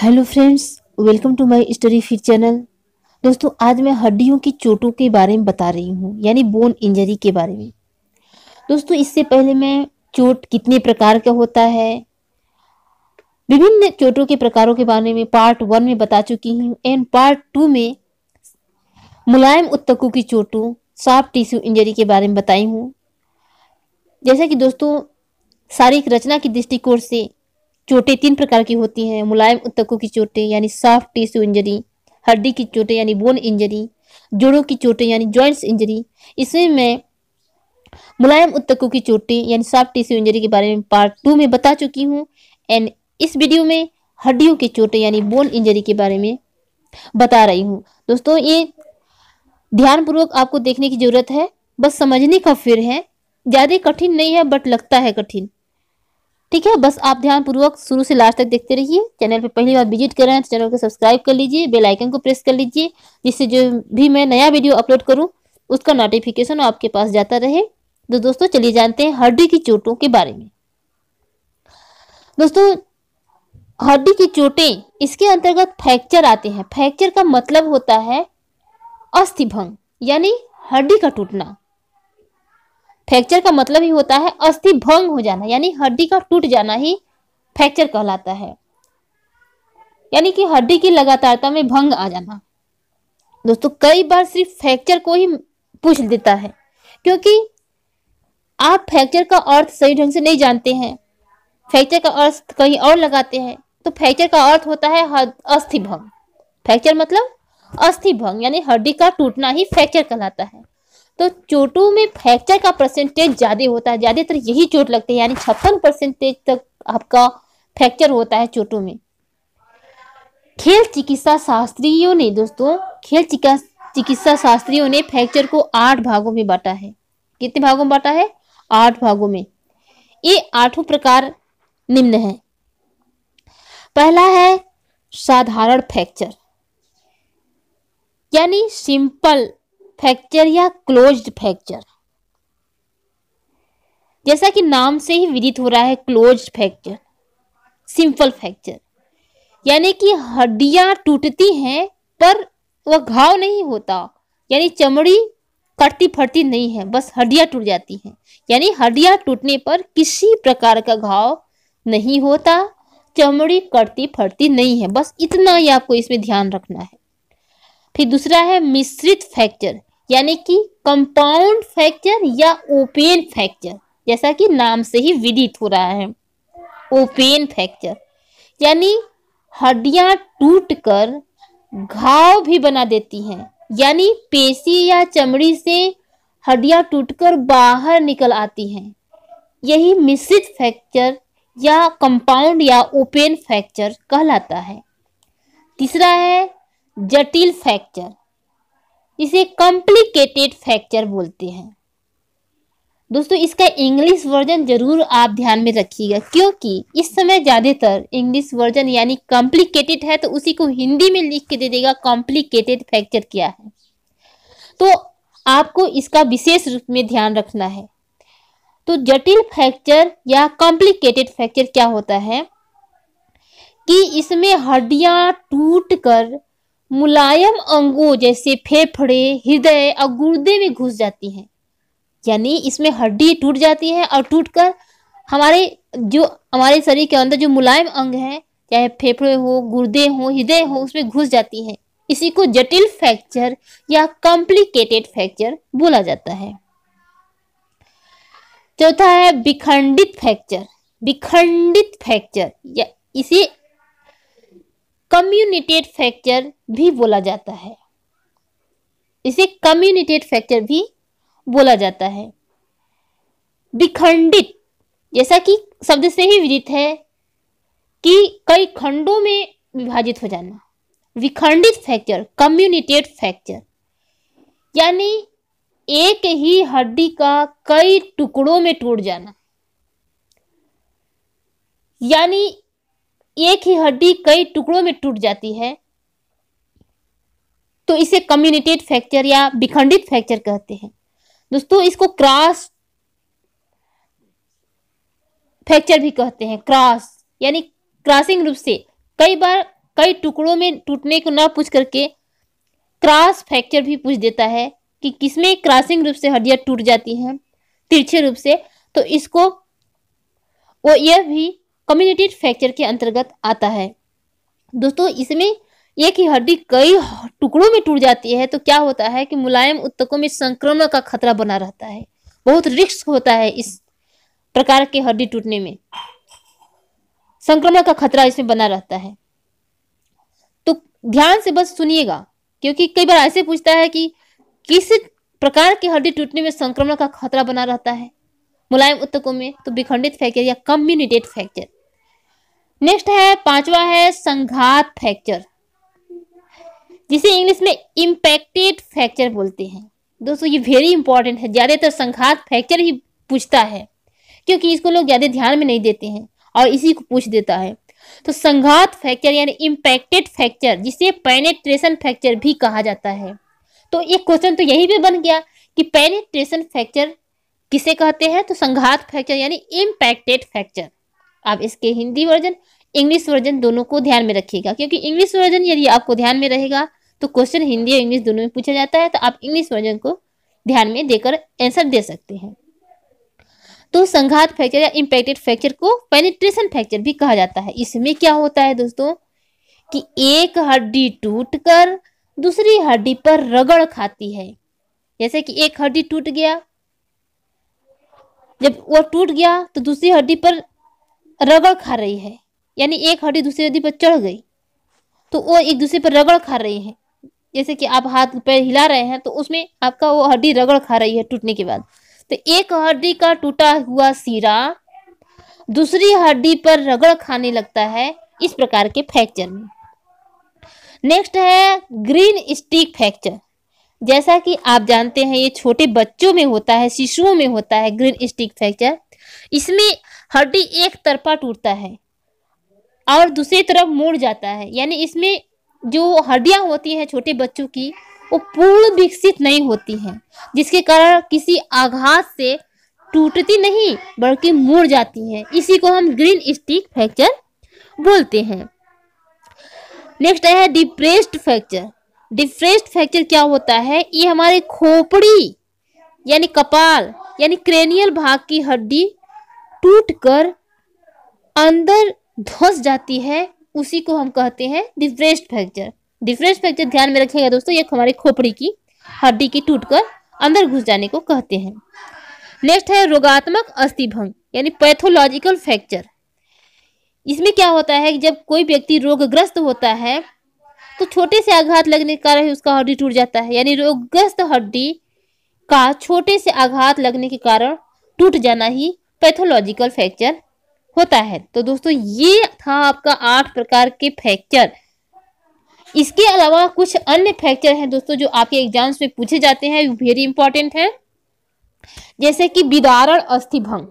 hello friends welcome to my story फिर channel दोस्तों आज मैं हड्डियों की चोटों के बारे में बता रही हूँ यानी बोन इंजरी के बारे में दोस्तों इससे पहले मैं चोट कितने प्रकार का होता है विभिन्न चोटों के प्रकारों के बारे में पार्ट वन में बता चुकी हूँ एंड पार्ट टू में मुलायम उत्तकों की चोटों सॉफ्ट टिश्यू इंजरी के बारे में बताई हूँ जैसा कि दोस्तों शारीरिक रचना के दृष्टिकोण से चोटें तीन प्रकार की होती हैं मुलायम उत्तकों की चोटें यानी सॉफ्ट टिश्यू इंजरी हड्डी की चोटें यानी बोन इंजरी जोड़ों की चोटें यानी जॉइंट्स इंजरी इसमें मैं मुलायम उत्तकों की चोटें यानी सॉफ्ट टिश्यू इंजरी के बारे में पार्ट टू में बता चुकी हूँ एंड इस वीडियो में हड्डियों की चोटें यानी बोन इंजरी के बारे में बता रही हूँ दोस्तों ये ध्यानपूर्वक आपको देखने की ज़रूरत है बस समझने का फिर है ज़्यादा कठिन नहीं है बट लगता है कठिन ठीक है बस आप ध्यान पूर्वक शुरू से लास्ट तक देखते रहिए चैनल पर पहली बार विजिट कर रहे हैं तो चैनल को सब्सक्राइब कर लीजिए बेल आइकन को प्रेस कर लीजिए जिससे जो भी मैं नया वीडियो अपलोड करूँ उसका नोटिफिकेशन आपके पास जाता रहे तो दोस्तों चलिए जानते हैं हड्डी की चोटों के बारे में दोस्तों हड्डी की चोटें इसके अंतर्गत फ्रैक्चर आते हैं फ्रैक्चर का मतलब होता है अस्थिभंग यानी हड्डी का टूटना फ्रैक्चर का मतलब ही होता है अस्थि भंग हो जाना यानी हड्डी का टूट जाना ही फ्रैक्चर कहलाता है यानी कि हड्डी की लगातारता में भंग आ जाना दोस्तों कई बार सिर्फ फ्रैक्चर को ही पूछ देता है क्योंकि आप फ्रैक्चर का अर्थ सही ढंग से नहीं जानते हैं फ्रैक्चर का अर्थ कहीं और लगाते हैं तो फ्रैक्चर का अर्थ होता है अस्थि भंग फ्रैक्चर मतलब अस्थि भंग यानी हड्डी का टूटना ही फ्रैक्चर कहलाता है तो चोटों में फ्रैक्चर का परसेंटेज ज़्यादा होता है ज़्यादातर यही चोट लगती है यानी छप्पन परसेंटेज तक आपका फ्रैक्चर होता है चोटों में खेल चिकित्सा शास्त्रियों ने दोस्तों खेल चिकित्सा शास्त्रियों ने फ्रैक्चर को आठ भागों में बांटा है कितने भागों में बांटा है आठ भागों में ये आठों प्रकार निम्न है पहला है साधारण फ्रैक्चर यानी सिंपल फ्रैक्चर या क्लोज्ड फ्रैक्चर जैसा कि नाम से ही विदित हो रहा है क्लोज फ्रैक्चर सिंपल फ्रैक्चर यानी कि हड्डियां टूटती हैं पर वह घाव नहीं होता यानी चमड़ी कटती फटती नहीं है बस हड्डियां टूट जाती हैं यानी हड्डियां टूटने पर किसी प्रकार का घाव नहीं होता चमड़ी कटती फटती नहीं है बस इतना ही आपको इसमें ध्यान रखना है फिर दूसरा है मिश्रित फ्रैक्चर यानी कि कंपाउंड फ्रैक्चर या ओपेन फ्रैक्चर जैसा कि नाम से ही विदित हो रहा है ओपेन फ्रैक्चर यानी हड्डियां टूटकर घाव भी बना देती हैं यानी पेशी या चमड़ी से हड्डियां टूटकर बाहर निकल आती हैं यही मिश्रित फ्रैक्चर या कंपाउंड या ओपेन फ्रैक्चर कहलाता है तीसरा है जटिल फ्रैक्चर इसे कॉम्प्लिकेटेड फ्रैक्चर बोलते हैं दोस्तों इसका इंग्लिश वर्जन जरूर आप ध्यान में रखिएगा क्योंकि इस समय ज़्यादातर इंग्लिश वर्जन यानी कॉम्प्लिकेटेड है तो उसी को हिंदी में लिख के दे देगा कॉम्प्लिकेटेड फ्रैक्चर क्या है तो आपको इसका विशेष रूप में ध्यान रखना है तो जटिल फ्रैक्चर या कॉम्प्लिकेटेड फ्रैक्चर क्या होता है कि इसमें हड्डियां टूटकर मुलायम अंगों जैसे फेफड़े हृदय और गुर्दे में घुस जाती हैं यानी इसमें हड्डी टूट जाती है और टूटकर हमारे जो हमारे शरीर के अंदर जो मुलायम अंग है चाहे फेफड़े हो गुर्दे हो हृदय हो उसमें घुस जाती है इसी को जटिल फ्रैक्चर या कॉम्प्लिकेटेड फ्रैक्चर बोला जाता है चौथा है विखंडित फ्रैक्चर विखंडित फ्रैक्चर या इसे कम्युनिटेड फ्रैक्चर भी बोला जाता है इसे कम्युनिटेड फ्रैक्चर भी बोला जाता है विखंडित जैसा कि शब्द से ही विदित है कि कई खंडों में विभाजित हो जाना विखंडित फ्रैक्चर कम्युनिटेड फ्रैक्चर यानी एक ही हड्डी का कई टुकड़ों में टूट जाना यानी एक ही हड्डी कई टुकड़ों में टूट जाती है तो इसे कम्युनिटेड फ्रैक्चर या विखंडित फ्रैक्चर कहते हैं दोस्तों इसको क्रॉस फ्रैक्चर भी कहते हैं क्रॉस यानी क्रॉसिंग रूप से कई बार कई टुकड़ों में टूटने को ना पूछ करके क्रॉस फ्रैक्चर भी पूछ देता है कि किसमें क्रॉसिंग रूप से हड्डियां टूट जाती हैं तिरछे रूप से तो इसको वो यह भी कम्युनिटी फ्रैक्चर के अंतर्गत आता है दोस्तों इसमें एक ही हड्डी कई टुकड़ों में टूट जाती है तो क्या होता है कि मुलायम उत्तकों में संक्रमण का खतरा बना रहता है बहुत रिस्क होता है इस प्रकार के हड्डी टूटने में संक्रमण का खतरा इसमें बना रहता है तो ध्यान से बस सुनिएगा क्योंकि कई बार ऐसे पूछता है कि किस प्रकार के हड्डी टूटने में संक्रमण का खतरा बना रहता है मुलायम उत्तकों में तो विखंडित फ्रैक्चर या कम्युनिटेट फ्रैक्चर नेक्स्ट है पांचवा है संघात फ्रैक्चर जिसे इंग्लिश में इम्पैक्टेड फ्रैक्चर बोलते हैं दोस्तों ये वेरी इंपॉर्टेंट है ज़्यादातर संघात फ्रैक्चर ही पूछता है क्योंकि इसको लोग ज़्यादा ध्यान में नहीं देते हैं और इसी को पूछ देता है तो संघात फ्रैक्चर यानी इम्पैक्टेड फ्रैक्चर जिसे पेनेट्रेशन फ्रैक्चर भी कहा जाता है तो एक क्वेश्चन तो यही भी बन गया कि पेनेट्रेशन फ्रैक्चर किसे कहते हैं तो संघात फ्रैक्चर यानी इम्पैक्टेड फ्रैक्चर आप इसके हिंदी वर्जन इंग्लिश वर्जन दोनों को ध्यान में रखिएगा क्योंकि इंग्लिश वर्जन यदि आपको ध्यान में रहेगा तो क्वेश्चन हिंदी और इंग्लिश दोनों में पूछा जाता है तो आप इंग्लिश वर्जन को ध्यान में देकर आंसर दे सकते हैं तो संघात फ्रैक्चर या इम्पैक्टेड फ्रैक्चर को पेनिट्रेशन फ्रैक्चर भी कहा जाता है इसमें क्या होता है दोस्तों कि एक हड्डी टूटकर दूसरी हड्डी पर रगड़ खाती है जैसे कि एक हड्डी टूट गया जब वो टूट गया तो दूसरी हड्डी पर रगड़ खा रही है यानी एक हड्डी दूसरी हड्डी पर चढ़ गई तो वो एक दूसरे पर रगड़ खा रही है जैसे कि आप हाथ पैर हिला रहे हैं तो उसमें आपका वो हड्डी रगड़ खा रही है टूटने के बाद तो एक हड्डी का टूटा हुआ सिरा दूसरी हड्डी पर रगड़ खाने लगता है इस प्रकार के फ्रैक्चर में नेक्स्ट है ग्रीन स्टिक फ्रैक्चर जैसा कि आप जानते हैं ये छोटे बच्चों में होता है शिशुओं में होता है ग्रीन स्टिक फ्रैक्चर इसमें हड्डी एक तरफा टूटता है और दूसरी तरफ मुड़ जाता है यानी इसमें जो हड्डियाँ होती हैं छोटे बच्चों की वो पूर्ण विकसित नहीं होती हैं जिसके कारण किसी आघात से टूटती नहीं बल्कि मुड़ जाती हैं इसी को हम ग्रीन स्टिक फ्रैक्चर बोलते हैं नेक्स्ट है डिप्रेस्ड फ्रैक्चर डिप्रेस्ड फ्रैक्चर क्या होता है ये हमारे खोपड़ी यानी कपाल यानी क्रेनियल भाग की हड्डी टूटकर अंदर धस जाती है उसी को हम कहते हैं डिफ्रेस्ड फ्रैक्चर डिफ्रेस्ड फ्रैक्चर ध्यान में रखिएगा दोस्तों ये हमारे खोपड़ी की हड्डी की टूटकर अंदर घुस जाने को कहते हैं नेक्स्ट है रोगात्मक अस्थिभंग यानी पैथोलॉजिकल फ्रैक्चर इसमें क्या होता है कि जब कोई व्यक्ति रोगग्रस्त होता है तो छोटे से आघात लगने के कारण उसका हड्डी टूट जाता है यानी रोगग्रस्त हड्डी का छोटे से आघात लगने के कारण टूट जाना ही पैथोलॉजिकल फ्रैक्चर होता है तो दोस्तों ये था आपका आठ प्रकार के फ्रैक्चर इसके अलावा कुछ अन्य फ्रैक्चर हैं दोस्तों जो आपके एग्जाम्स में पूछे जाते हैं वेरी इंपॉर्टेंट है जैसे कि विदारण अस्थिभंग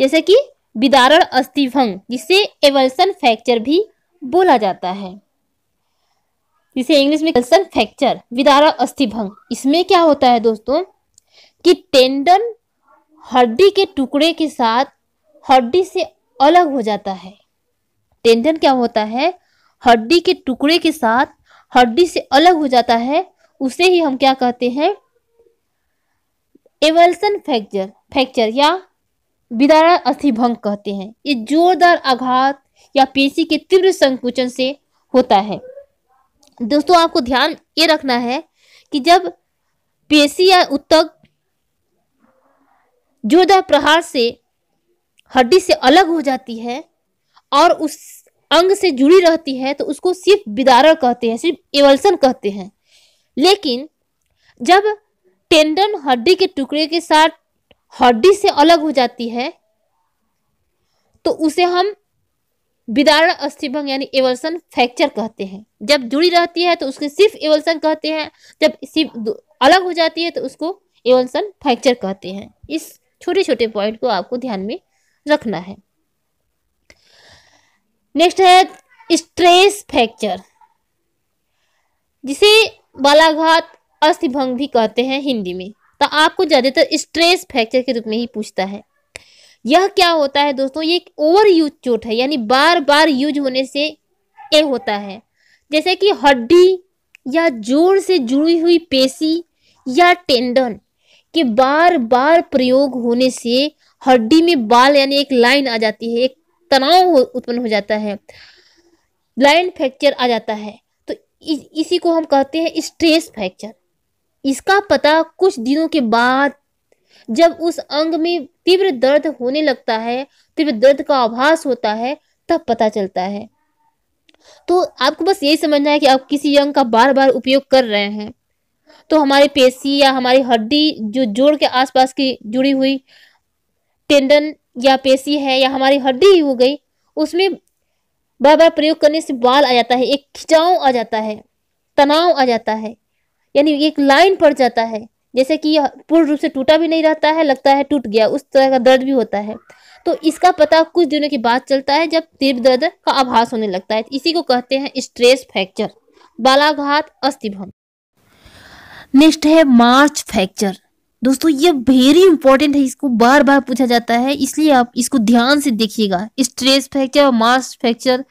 जैसे कि विदारण अस्थिभंग जिसे एवल्सन फ्रैक्चर भी बोला जाता है जिसे इंग्लिश में एवल्सन फ्रैक्चर विदारण अस्थिभंग इसमें क्या होता है दोस्तों कि टेंडन हड्डी के टुकड़े के साथ हड्डी से अलग हो जाता है टेंडन क्या होता है हड्डी के टुकड़े के साथ हड्डी से अलग हो जाता है उसे ही हम क्या कहते हैं एवल्सन फ्रैक्चर फ्रैक्चर या विदारा अस्थिभंग कहते हैं ये जोरदार आघात या पेशी के तीव्र संकुचन से होता है दोस्तों आपको ध्यान ये रखना है कि जब पेशी या उत्तक जोधा प्रहार से हड्डी से अलग हो जाती है और उस अंग से जुड़ी रहती है तो उसको सिर्फ विदारण कहते हैं सिर्फ एवल्सन कहते हैं लेकिन जब टेंडन हड्डी के टुकड़े के साथ हड्डी से अलग हो जाती है तो उसे हम विदारण अस्थिभंग यानी एवल्सन फ्रैक्चर कहते हैं जब जुड़ी रहती है तो उसके सिर्फ एवल्सन कहते हैं जब सिर्फ अलग हो जाती है तो उसको एवल्सन फ्रैक्चर कहते हैं इस छोटे छोटे पॉइंट को आपको ध्यान में रखना है नेक्स्ट है स्ट्रेस फ्रैक्चर जिसे बालाघात अस्थिभंग भी कहते हैं हिंदी में तो आपको ज़्यादातर स्ट्रेस फ्रैक्चर के रूप में ही पूछता है यह क्या होता है दोस्तों ये एक ओवर यूज चोट है यानी बार बार यूज होने से ये होता है जैसे कि हड्डी या जोड़ से जुड़ी हुई पेशी या टेंडन कि बार बार प्रयोग होने से हड्डी में बाल यानी एक लाइन आ जाती है एक तनाव उत्पन्न हो जाता है लाइन फ्रैक्चर आ जाता है तो इस, इसी को हम कहते हैं स्ट्रेस फ्रैक्चर इसका पता कुछ दिनों के बाद जब उस अंग में तीव्र दर्द होने लगता है तीव्र दर्द का आभास होता है तब पता चलता है तो आपको बस यही समझना है कि आप किसी अंग का बार बार उपयोग कर रहे हैं तो हमारे पेशी या हमारी हड्डी जो जोड़ के आसपास की जुड़ी हुई टेंडन या पेशी है या हमारी हड्डी ही हो गई उसमें बार बार प्रयोग करने से बाल आ जाता है एक खिंचाव आ जाता है तनाव आ जाता है यानी एक लाइन पड़ जाता है जैसे कि यह पूर्ण रूप से टूटा भी नहीं रहता है लगता है टूट गया उस तरह का दर्द भी होता है तो इसका पता कुछ दिनों के बाद चलता है जब तीव्र दर्द का आभास होने लगता है इसी को कहते हैं स्ट्रेस फ्रैक्चर बालाघात अस्थिभंग नेक्स्ट है मार्च फ्रैक्चर दोस्तों ये वेरी इंपॉर्टेंट है इसको बार बार पूछा जाता है इसलिए आप इसको ध्यान से देखिएगा स्ट्रेस फ्रैक्चर और मार्च फ्रैक्चर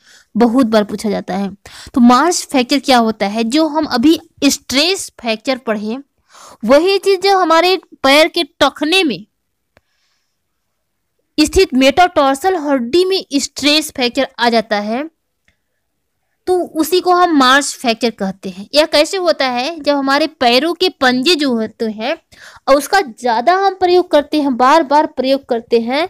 बहुत बार पूछा जाता है तो मार्च फ्रैक्चर क्या होता है जो हम अभी स्ट्रेस फ्रैक्चर पढ़े वही चीज जो हमारे पैर के टखने में स्थित मेटाटॉर्सल हड्डी में स्ट्रेस फ्रैक्चर आ जाता है तो उसी को हम मार्स फ्रैक्चर कहते हैं यह कैसे होता है जब हमारे पैरों के पंजे जो होते हैं और उसका ज़्यादा हम प्रयोग करते हैं बार बार प्रयोग करते हैं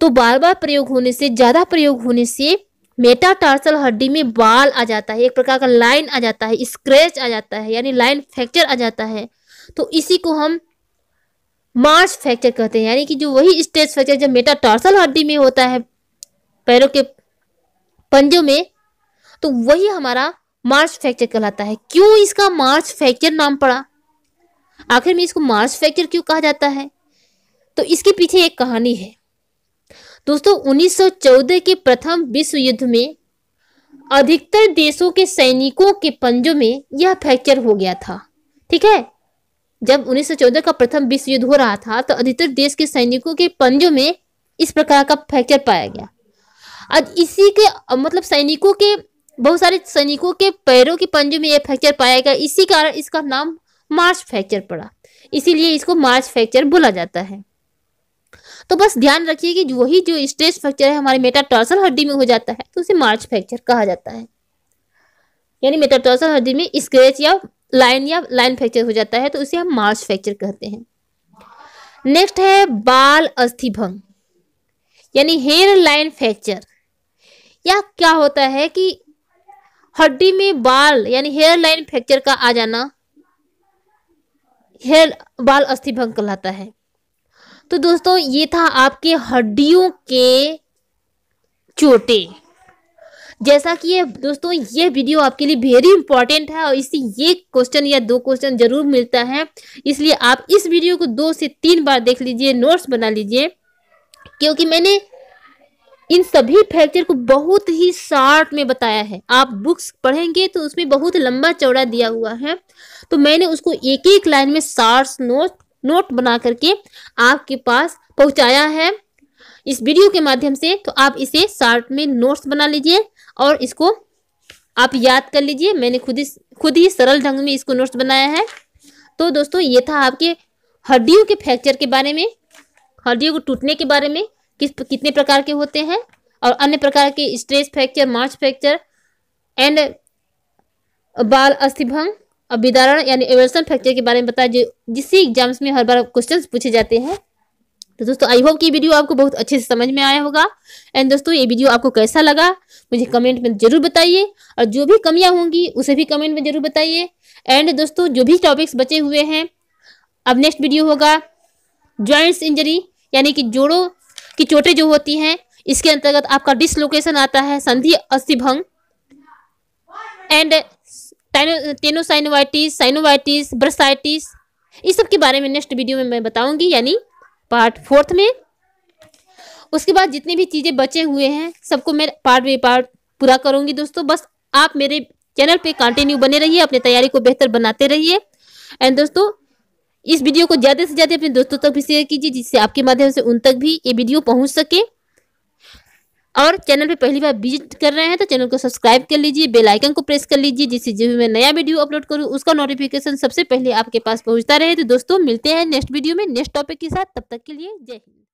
तो बार बार प्रयोग होने से ज़्यादा प्रयोग होने से मेटाटार्सल हड्डी में बाल आ जाता है एक प्रकार का लाइन आ जाता है स्क्रेच आ जाता है यानी लाइन फ्रैक्चर आ जाता है तो इसी को हम मार्च फ्रैक्चर कहते हैं यानी कि जो वही स्टेज फ्रैक्चर जब मेटाटार्सल हड्डी में होता है पैरों के पंजों में तो वही हमारा मार्च फ्रैक्चर कहलाता है क्यों इसका मार्च फ्रैक्चर नाम पड़ा आखिर में इसको मार्च फ्रैक्चर क्यों कहा जाता है तो इसके पीछे एक कहानी है दोस्तों 1914 के प्रथम विश्व युद्ध में अधिकतर देशों के सैनिकों के पंजों में यह फ्रैक्चर हो गया था ठीक है जब 1914 का प्रथम विश्व युद्ध हो रहा था तो अधिकतर देश के सैनिकों के पंजों में इस प्रकार का फ्रैक्चर पाया गया और इसी के मतलब सैनिकों के बहुत सारे सैनिकों के पैरों के पंजों में यह फ्रैक्चर पाया गया इसी कारण इसका नाम मार्च फ्रैक्चर पड़ा इसीलिए इसको मार्च फ्रैक्चर बोला जाता है तो बस ध्यान रखिए कि वही जो स्ट्रेस फ्रैक्चर है हमारे मेटाटॉर्सल हड्डी में हो जाता है तो उसे मार्च फ्रैक्चर कहा जाता है यानी मेटाटॉर्सल हड्डी में स्क्रेच या लाइन या लाइन फ्रैक्चर हो जाता है तो उसे हम मार्च फ्रैक्चर कहते हैं नेक्स्ट है बाल अस्थिभंग यानी हेयर लाइन फ्रैक्चर या क्या होता है कि हड्डी में बाल यानी हेयर लाइन फ्रैक्चर का आ जाना हेयर बाल अस्थि भंग कहलाता है तो दोस्तों ये था आपके हड्डियों के चोटे जैसा कि ये दोस्तों ये वीडियो आपके लिए वेरी इंपॉर्टेंट है और इससे ये क्वेश्चन या दो क्वेश्चन जरूर मिलता है इसलिए आप इस वीडियो को दो से तीन बार देख लीजिए नोट्स बना लीजिए क्योंकि मैंने इन सभी फैक्टर को बहुत ही शार्ट में बताया है आप बुक्स पढ़ेंगे तो उसमें बहुत लंबा चौड़ा दिया हुआ है तो मैंने उसको एक एक लाइन में शार्ट नोट नोट बना करके आपके पास पहुंचाया है इस वीडियो के माध्यम से तो आप इसे शार्ट में नोट्स बना लीजिए और इसको आप याद कर लीजिए मैंने खुद ही खुद ही सरल ढंग में इसको नोट्स बनाया है तो दोस्तों ये था आपके हड्डियों के फ्रैक्चर के बारे में हड्डियों को टूटने के बारे में किस कितने प्रकार के होते हैं और अन्य प्रकार के stress fracture march fracture and बाल अस्थिभंग और विदारण यानी एवर्सन फ्रैक्चर के बारे में बताया जो जिससे एग्जाम्स में हर बार क्वेश्चन पूछे जाते हैं तो दोस्तों आई होप कि वीडियो आपको बहुत अच्छे से समझ में आया होगा एंड दोस्तों ये वीडियो आपको कैसा लगा मुझे कमेंट में जरूर बताइए और जो भी कमियां होंगी उसे भी कमेंट में जरूर बताइए एंड दोस्तों जो भी टॉपिक्स बचे हुए हैं अब नेक्स्ट वीडियो होगा ज्वाइंट्स इंजरी यानी कि जोड़ों की चोटें जो होती हैं इसके अंतर्गत आपका डिसलोकेशन आता है संधि अस्थिभंग एंड टेनोसाइनोवाइटिस साइनोवाइटिस ब्रसाइटिस इस सब के बारे में नेक्स्ट वीडियो में मैं बताऊंगी यानी पार्ट फोर्थ में उसके बाद जितनी भी चीज़ें बचे हुए हैं सबको मैं पार्ट बाई पार्ट पूरा करूंगी दोस्तों बस आप मेरे चैनल पे कंटिन्यू बने रहिए अपनी तैयारी को बेहतर बनाते रहिए एंड दोस्तों इस वीडियो को ज़्यादा से ज़्यादा अपने दोस्तों तक भी शेयर कीजिए जिससे आपके माध्यम से उन तक भी ये वीडियो पहुंच सके और चैनल पे पहली बार विजिट कर रहे हैं तो चैनल को सब्सक्राइब कर लीजिए बेल आइकन को प्रेस कर लीजिए जिससे जब मैं नया वीडियो अपलोड करूँ उसका नोटिफिकेशन सबसे पहले आपके पास पहुँचता रहे तो दोस्तों मिलते हैं नेक्स्ट वीडियो में नेक्स्ट टॉपिक के साथ तब तक के लिए जय हिंद